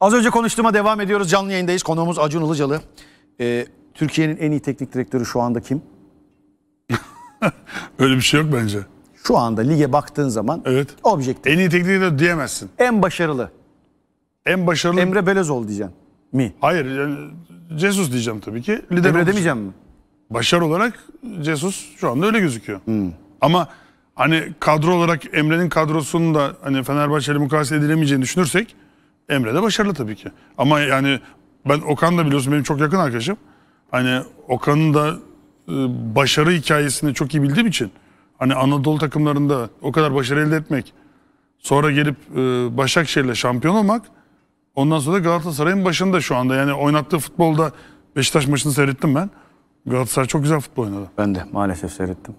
Az önce konuştuğuma devam ediyoruz. Canlı yayındayız. Konuğumuz Acun Ilıcalı. Ee, Türkiye'nin en iyi teknik direktörü şu anda kim? Öyle bir şey yok bence. Şu anda lige baktığın zaman evet. objektif. En iyi teknik direktör diyemezsin. En başarılı. En başarılı. Emre Belözoğlu diyeceksin mi? Hayır. Yani Jesus diyeceğim tabii ki. Lider Emre demeyeceğim mi? Başarı olarak Jesus şu anda öyle gözüküyor. Hmm. Ama hani kadro olarak Emre'nin kadrosunun da hani Fenerbahçe'yle mukayese edilemeyeceğini düşünürsek Emre de başarılı tabii ki. Ama yani ben Okan da biliyorsun benim çok yakın arkadaşım. Hani Okan'ın da e, başarı hikayesini çok iyi bildiğim için hani Anadolu takımlarında o kadar başarı elde etmek sonra gelip e, Başakşehir'le şampiyon olmak ondan sonra da Galatasaray'ın başında şu anda yani oynattığı futbolda Beşiktaş maçını seyrettim ben. Galatasaray çok güzel futbol oynadı. Ben de maalesef seyrettim.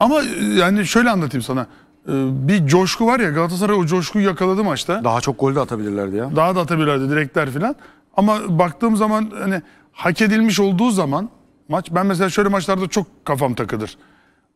Ama e, yani şöyle anlatayım sana. Ee, bir coşku var ya Galatasaray o coşkuyu yakaladı maçta. Daha çok gol de atabilirlerdi ya. Daha da atabilirlerdi direkler falan. Ama baktığım zaman hani hak edilmiş olduğu zaman maç ben mesela şöyle maçlarda çok kafam takıdır.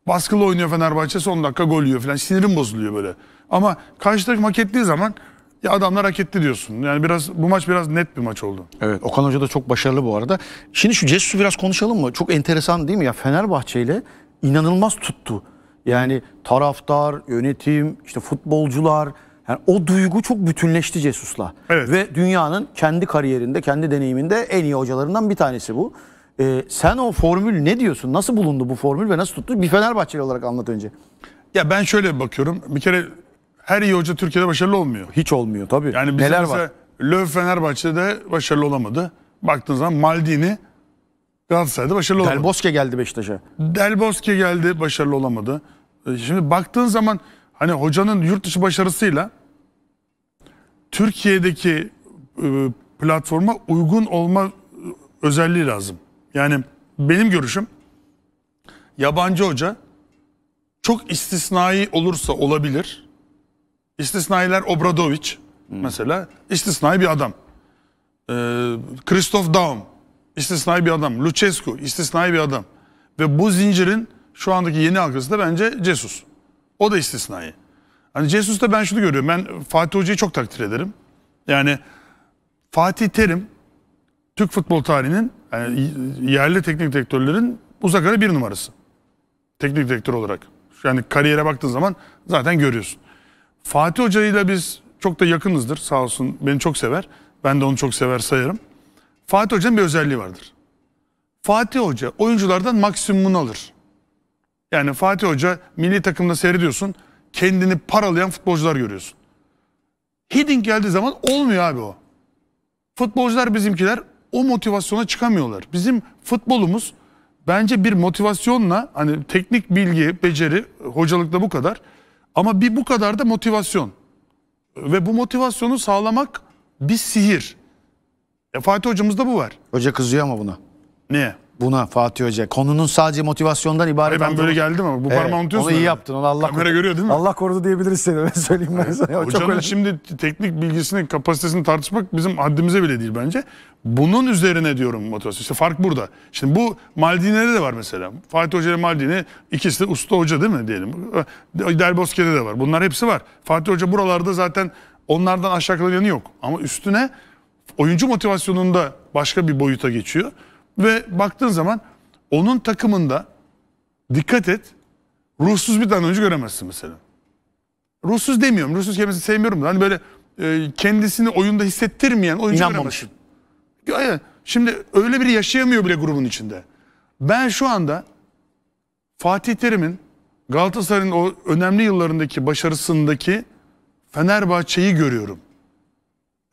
Baskılı oynuyor Fenerbahçe son dakika gol yiyor falan sinirim bozuluyor böyle. Ama karşı takım hak ettiği zaman ya adamlar hak etti diyorsun. Yani biraz bu maç biraz net bir maç oldu. Evet Okan Hoca da çok başarılı bu arada. Şimdi şu Cesus'u biraz konuşalım mı? Çok enteresan değil mi ya Fenerbahçe ile inanılmaz tuttu. Yani taraftar, yönetim, işte futbolcular yani o duygu çok bütünleşti Cesus'la. Evet. Ve dünyanın kendi kariyerinde, kendi deneyiminde en iyi hocalarından bir tanesi bu. Ee, sen o formül ne diyorsun? Nasıl bulundu bu formül ve nasıl tuttu? Bir Fenerbahçeli olarak anlat önce. Ya ben şöyle bakıyorum. Bir kere her iyi hoca Türkiye'de başarılı olmuyor. Hiç olmuyor tabii. Yani Neler var? Löw Fenerbahçe'de başarılı olamadı. Baktığın zaman Maldini Galatasaray'da başarılı olamadı. Del Bosque geldi Beşiktaş'a. Del Bosque geldi başarılı olamadı. Ee, şimdi baktığın zaman hani hocanın yurt dışı başarısıyla Türkiye'deki e, platforma uygun olma e, özelliği lazım. Yani benim görüşüm yabancı hoca çok istisnai olursa olabilir. İstisnailer Obradoviç hmm. mesela istisnai bir adam. Ee, Christoph Daum istisnai bir adam. Lucescu istisnai bir adam. Ve bu zincirin şu andaki yeni halkası da bence Cesus. O da istisnai. Hani Cesus'ta ben şunu görüyorum. Ben Fatih Hoca'yı çok takdir ederim. Yani Fatih Terim Türk futbol tarihinin yani yerli teknik direktörlerin uzak ara bir numarası. Teknik direktör olarak. Yani kariyere baktığın zaman zaten görüyorsun. Fatih Hoca'yı da biz çok da yakınızdır sağ olsun beni çok sever. Ben de onu çok sever sayarım. Fatih Hoca'nın bir özelliği vardır. Fatih Hoca oyunculardan maksimumunu alır. Yani Fatih Hoca milli takımda seyrediyorsun. Kendini paralayan futbolcular görüyorsun. Hiddink geldiği zaman olmuyor abi o. Futbolcular bizimkiler o motivasyona çıkamıyorlar. Bizim futbolumuz bence bir motivasyonla hani teknik bilgi, beceri, hocalıkta bu kadar. Ama bir bu kadar da motivasyon. Ve bu motivasyonu sağlamak bir sihir. E Fatih hocamızda bu var. Hoca kızıyor ama buna. Ne? Buna Fatih Hoca. Konunun sadece motivasyondan ibaret. Hayır, ben böyle geldim ama bu evet, parmağı unutuyorsun. Onu iyi yaptın. Onu Allah Kamera görüyor değil mi? Allah korudu diyebiliriz seni. Ben söyleyeyim ben sana. Hocanın Çok şimdi teknik bilgisini, kapasitesini tartışmak bizim haddimize bile değil bence. Bunun üzerine diyorum motivasyon. İşte fark burada. Şimdi bu Maldini'de de var mesela. Fatih Hoca ile Maldini ikisi de usta hoca değil mi diyelim. Del Bosque'de de var. Bunlar hepsi var. Fatih Hoca buralarda zaten onlardan aşağı kalan yanı yok. Ama üstüne oyuncu motivasyonunda başka bir boyuta geçiyor. Ve baktığın zaman onun takımında dikkat et ruhsuz bir tane oyuncu göremezsin mesela. Ruhsuz demiyorum. Ruhsuz kelimesini sevmiyorum da. Hani böyle e, kendisini oyunda hissettirmeyen oyuncu İnanmamışım. göremezsin. Şimdi öyle biri yaşayamıyor bile grubun içinde. Ben şu anda Fatih Terim'in Galatasaray'ın o önemli yıllarındaki başarısındaki Fenerbahçe'yi görüyorum.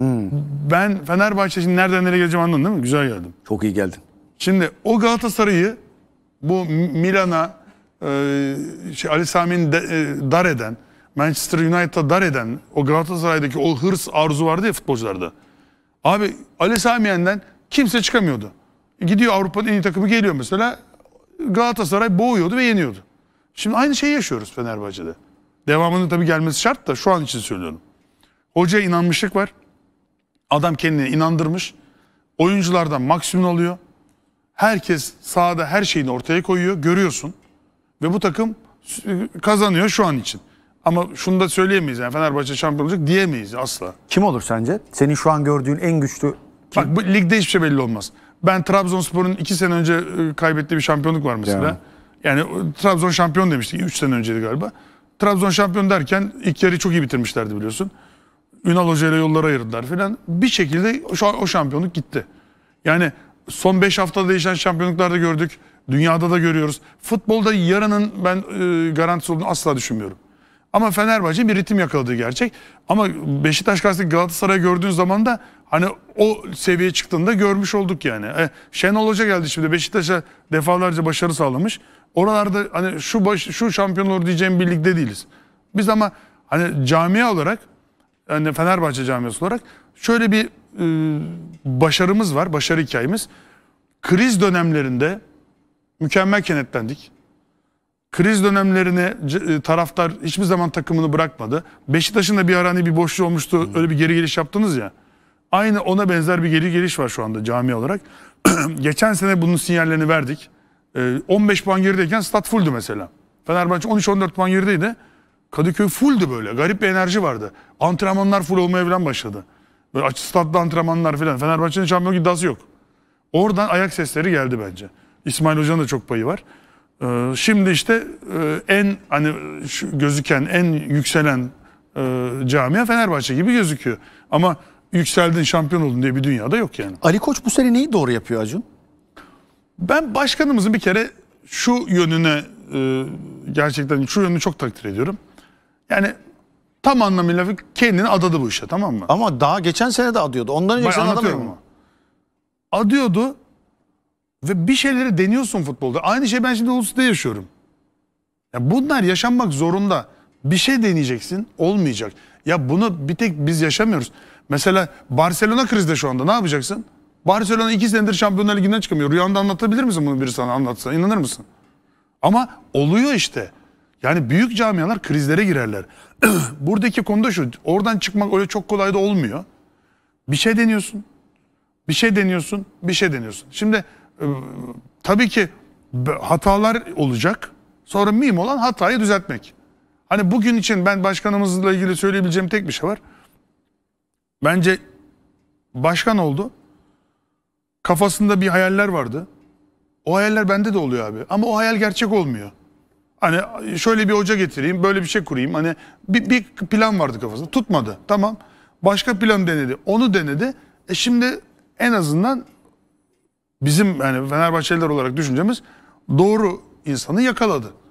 Hmm. Ben Fenerbahçe için nereden nereye geleceğim anladın değil mi? Güzel geldim. Çok iyi geldin. Şimdi o Galatasaray'ı bu Milan'a e, şey, Ali Sami'nin e, dar eden Manchester United'a dar eden o Galatasaray'daki o hırs arzu vardı ya futbolcularda. Abi Ali Samiyen'den kimse çıkamıyordu. Gidiyor Avrupa'nın en iyi takımı geliyor mesela. Galatasaray boğuyordu ve yeniyordu. Şimdi aynı şeyi yaşıyoruz Fenerbahçe'de. Devamının tabii gelmesi şart da şu an için söylüyorum. Hoca inanmışlık var. Adam kendini inandırmış. Oyunculardan maksimum alıyor. Herkes sahada her şeyini ortaya koyuyor. Görüyorsun. Ve bu takım kazanıyor şu an için. Ama şunu da söyleyemeyiz yani Fenerbahçe şampiyon olacak diyemeyiz asla. Kim olur sence? Senin şu an gördüğün en güçlü kim? Bak bu ligde hiçbir şey belli olmaz. Ben Trabzonspor'un iki sene önce e, kaybettiği bir şampiyonluk var mesela. Yani, yani e, Trabzon şampiyon demiştik üç sene önceydi galiba. Trabzon şampiyon derken ilk yarı çok iyi bitirmişlerdi biliyorsun. Ünal Hoca ile yollara ayırdılar filan. Bir şekilde o şampiyonluk gitti. Yani son 5 haftada değişen şampiyonluklarda gördük. Dünyada da görüyoruz. Futbolda yarının ben e, garantisi olduğunu asla düşünmüyorum. Ama Fenerbahçe bir ritim yakaladığı gerçek. Ama Beşiktaş karşısındaki Galatasaray gördüğün zaman da hani o seviyeye çıktığında görmüş olduk yani. E, Şenol Hoca geldi şimdi Beşiktaş'a defalarca başarı sağlamış. Oralarda hani şu baş, şu şampiyon olur diyeceğim birlikte değiliz. Biz ama hani camiye olarak yani Fenerbahçe camiası olarak şöyle bir e, başarımız var, başarı hikayemiz. Kriz dönemlerinde mükemmel kenetlendik. Kriz dönemlerine e, taraftar hiçbir zaman takımını bırakmadı. Beşiktaş'ın da bir ara hani bir boşluğu olmuştu. Hmm. Öyle bir geri geliş yaptınız ya. Aynı ona benzer bir geri geliş var şu anda cami olarak. Geçen sene bunun sinyallerini verdik. E, 15 puan gerideyken stat fulldü mesela. Fenerbahçe 13-14 puan gerideydi. Kadıköy fulldü böyle. Garip bir enerji vardı. Antrenmanlar full olmaya falan başladı. Böyle açı statlı antrenmanlar falan. Fenerbahçe'nin şampiyon iddiası yok. Oradan ayak sesleri geldi bence. İsmail Hoca'nın da çok payı var. Ee, şimdi işte e, en hani şu gözüken, en yükselen e, camia Fenerbahçe gibi gözüküyor. Ama yükseldin, şampiyon oldun diye bir dünyada yok yani. Ali Koç bu sene neyi doğru yapıyor Acun? Ben başkanımızın bir kere şu yönüne e, gerçekten şu yönünü çok takdir ediyorum. Yani tam anlamıyla kendini adadı bu işe tamam mı? Ama daha geçen sene de adıyordu. Ondan önce sen adamıyor mu? Adıyordu ve bir şeyleri deniyorsun futbolda. Aynı şey ben şimdi Ulus'ta yaşıyorum. Ya bunlar yaşanmak zorunda. Bir şey deneyeceksin olmayacak. Ya bunu bir tek biz yaşamıyoruz. Mesela Barcelona krizde şu anda ne yapacaksın? Barcelona iki senedir Şampiyonlar Ligi'nden çıkamıyor. Rüyanda anlatabilir misin bunu biri sana anlatsa? İnanır mısın? Ama oluyor işte. Yani büyük camialar krizlere girerler. Buradaki konu da şu, oradan çıkmak öyle çok kolay da olmuyor. Bir şey deniyorsun, bir şey deniyorsun, bir şey deniyorsun. Şimdi e, tabii ki hatalar olacak. Sonra mühim olan hatayı düzeltmek. Hani bugün için ben başkanımızla ilgili söyleyebileceğim tek bir şey var. Bence başkan oldu. Kafasında bir hayaller vardı. O hayaller bende de oluyor abi. Ama o hayal gerçek olmuyor. Hani şöyle bir hoca getireyim, böyle bir şey kurayım. Hani bir, bir plan vardı kafasında. Tutmadı. Tamam. Başka plan denedi. Onu denedi. E şimdi en azından bizim yani Fenerbahçeliler olarak düşüncemiz doğru insanı yakaladı.